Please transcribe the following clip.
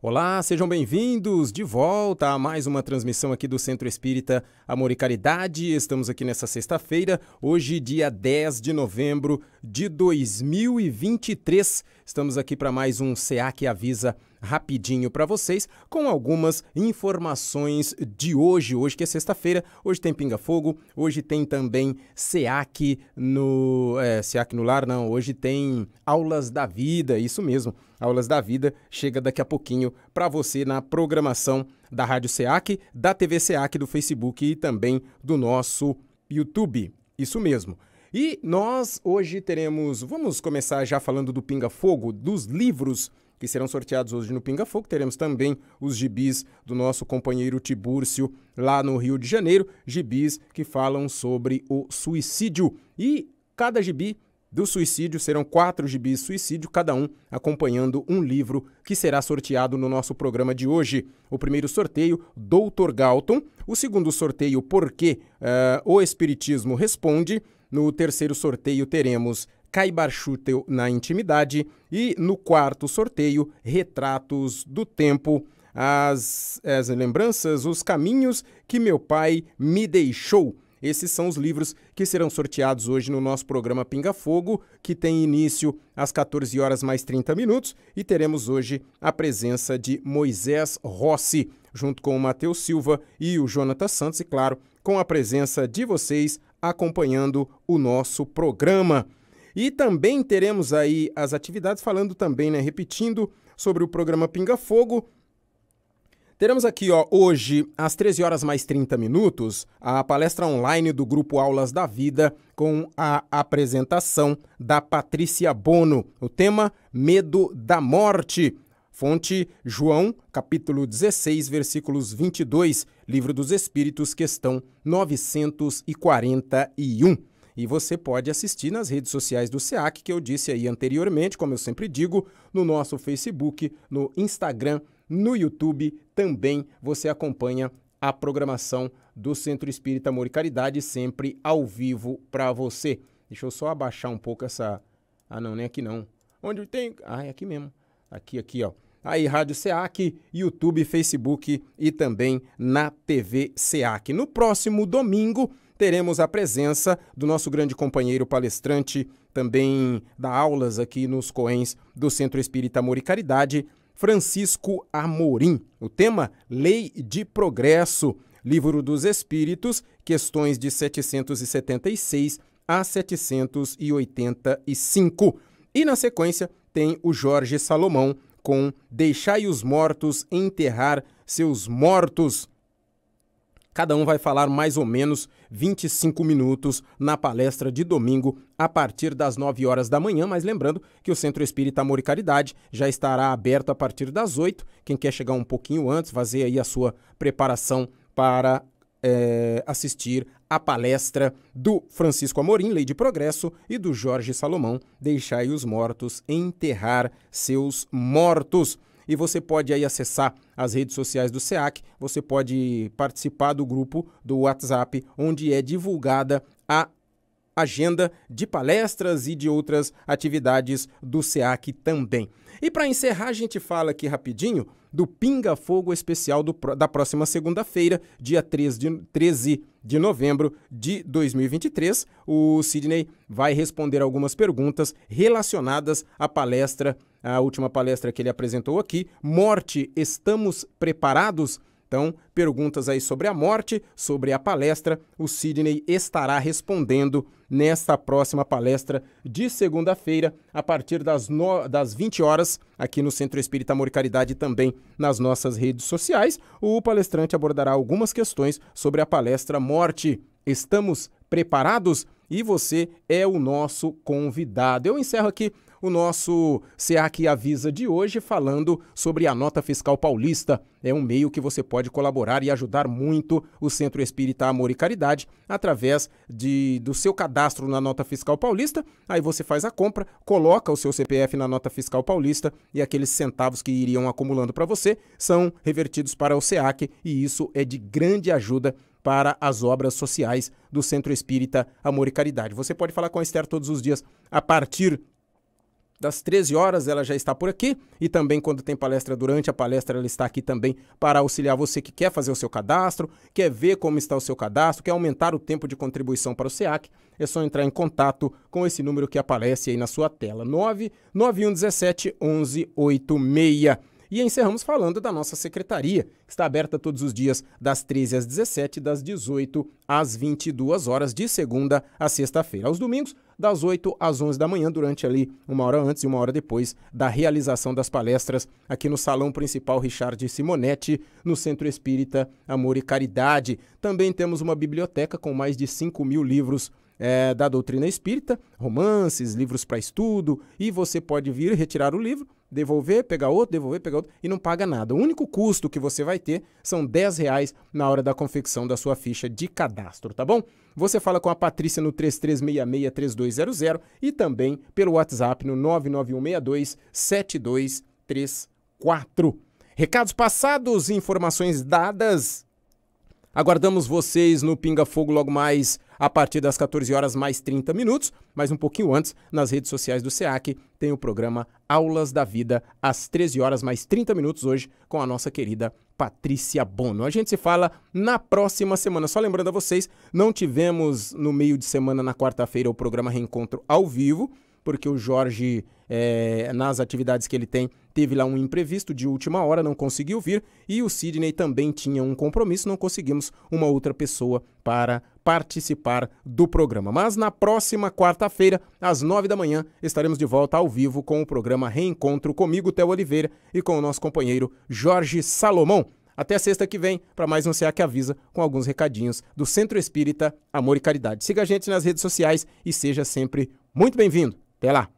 Olá, sejam bem-vindos de volta a mais uma transmissão aqui do Centro Espírita Amor e Caridade. Estamos aqui nessa sexta-feira, hoje, dia 10 de novembro de 2023. Estamos aqui para mais um CA que avisa rapidinho para vocês com algumas informações de hoje. Hoje que é sexta-feira, hoje tem Pinga Fogo, hoje tem também SEAC no... É, SEAC no lar não, hoje tem Aulas da Vida, isso mesmo. Aulas da Vida chega daqui a pouquinho para você na programação da Rádio SEAC, da TV SEAC, do Facebook e também do nosso YouTube. Isso mesmo. E nós hoje teremos, vamos começar já falando do Pinga Fogo, dos livros que serão sorteados hoje no Pinga Fogo. Teremos também os gibis do nosso companheiro Tibúrcio lá no Rio de Janeiro, gibis que falam sobre o suicídio. E cada gibi do suicídio serão quatro gibis suicídio, cada um acompanhando um livro que será sorteado no nosso programa de hoje. O primeiro sorteio, Doutor Galton. O segundo sorteio, Por que uh, o Espiritismo Responde. No terceiro sorteio, teremos Caibarchuta na Intimidade e no quarto sorteio, Retratos do Tempo. As, as lembranças, os caminhos que meu pai me deixou. Esses são os livros que serão sorteados hoje no nosso programa Pinga Fogo, que tem início às 14 horas mais 30 minutos, e teremos hoje a presença de Moisés Rossi, junto com o Matheus Silva e o Jonathan Santos, e claro, com a presença de vocês acompanhando o nosso programa. E também teremos aí as atividades, falando também, né, repetindo sobre o programa Pinga Fogo. Teremos aqui, ó, hoje, às 13 horas mais 30 minutos, a palestra online do grupo Aulas da Vida com a apresentação da Patrícia Bono. O tema Medo da Morte. Fonte João, capítulo 16, versículos 22, Livro dos Espíritos, questão 941 e você pode assistir nas redes sociais do SEAC, que eu disse aí anteriormente, como eu sempre digo, no nosso Facebook, no Instagram, no YouTube também você acompanha a programação do Centro Espírita Amor e Caridade, sempre ao vivo para você. Deixa eu só abaixar um pouco essa. Ah, não, nem aqui não. Onde tem. Ah, é aqui mesmo. Aqui, aqui, ó. Aí, Rádio SEAC, YouTube, Facebook e também na TV SEAC. No próximo domingo teremos a presença do nosso grande companheiro palestrante, também da aulas aqui nos Coens do Centro Espírita Amor e Caridade, Francisco Amorim. O tema: Lei de Progresso, Livro dos Espíritos, questões de 776 a 785. E na sequência tem o Jorge Salomão com Deixai os mortos enterrar seus mortos. Cada um vai falar mais ou menos 25 minutos na palestra de domingo, a partir das 9 horas da manhã. Mas lembrando que o Centro Espírita Amor e Caridade já estará aberto a partir das 8. Quem quer chegar um pouquinho antes, fazer aí a sua preparação para é, assistir a palestra do Francisco Amorim, Lei de Progresso, e do Jorge Salomão, Deixai os Mortos Enterrar Seus Mortos e você pode aí acessar as redes sociais do SEAC, você pode participar do grupo do WhatsApp, onde é divulgada a agenda de palestras e de outras atividades do SEAC também. E para encerrar, a gente fala aqui rapidinho do Pinga Fogo Especial do, da próxima segunda-feira, dia 3 de, 13 de novembro de 2023. O Sidney vai responder algumas perguntas relacionadas à palestra, a última palestra que ele apresentou aqui, Morte, Estamos Preparados? Então, perguntas aí sobre a morte, sobre a palestra, o Sidney estará respondendo nesta próxima palestra de segunda-feira, a partir das, no... das 20 horas, aqui no Centro Espírita Amor e Caridade e também nas nossas redes sociais. O palestrante abordará algumas questões sobre a palestra Morte. Estamos preparados? E você é o nosso convidado. Eu encerro aqui o nosso SEAC Avisa de hoje falando sobre a nota fiscal paulista. É um meio que você pode colaborar e ajudar muito o Centro Espírita Amor e Caridade através de, do seu cadastro na nota fiscal paulista. Aí você faz a compra, coloca o seu CPF na nota fiscal paulista e aqueles centavos que iriam acumulando para você são revertidos para o SEAC e isso é de grande ajuda para as obras sociais do Centro Espírita Amor e Caridade. Você pode falar com a Esther todos os dias a partir das 13 horas, ela já está por aqui. E também, quando tem palestra durante a palestra, ela está aqui também para auxiliar você que quer fazer o seu cadastro, quer ver como está o seu cadastro, quer aumentar o tempo de contribuição para o SEAC. É só entrar em contato com esse número que aparece aí na sua tela: 99117 1186. E encerramos falando da nossa secretaria, que está aberta todos os dias das 13 às 17, das 18 às 22 horas, de segunda a sexta-feira. Aos domingos, das 8 às 11 da manhã, durante ali uma hora antes e uma hora depois da realização das palestras aqui no Salão Principal Richard Simonetti, no Centro Espírita Amor e Caridade. Também temos uma biblioteca com mais de 5 mil livros é, da doutrina espírita, romances, livros para estudo, e você pode vir retirar o livro devolver, pegar outro, devolver, pegar outro, e não paga nada. O único custo que você vai ter são 10 reais na hora da confecção da sua ficha de cadastro, tá bom? Você fala com a Patrícia no 3366-3200 e também pelo WhatsApp no 99162-7234. Recados passados, informações dadas. Aguardamos vocês no Pinga Fogo logo mais a partir das 14 horas mais 30 minutos, mas um pouquinho antes, nas redes sociais do SEAC, tem o programa Aulas da Vida às 13 horas mais 30 minutos hoje com a nossa querida Patrícia Bono. A gente se fala na próxima semana. Só lembrando a vocês, não tivemos no meio de semana na quarta-feira o programa Reencontro ao vivo, porque o Jorge, é, nas atividades que ele tem, teve lá um imprevisto de última hora, não conseguiu vir, e o Sidney também tinha um compromisso, não conseguimos uma outra pessoa para participar do programa. Mas na próxima quarta-feira, às nove da manhã, estaremos de volta ao vivo com o programa Reencontro comigo, Theo Oliveira, e com o nosso companheiro Jorge Salomão. Até sexta que vem para mais um CA que avisa com alguns recadinhos do Centro Espírita Amor e Caridade. Siga a gente nas redes sociais e seja sempre muito bem-vindo. Até lá.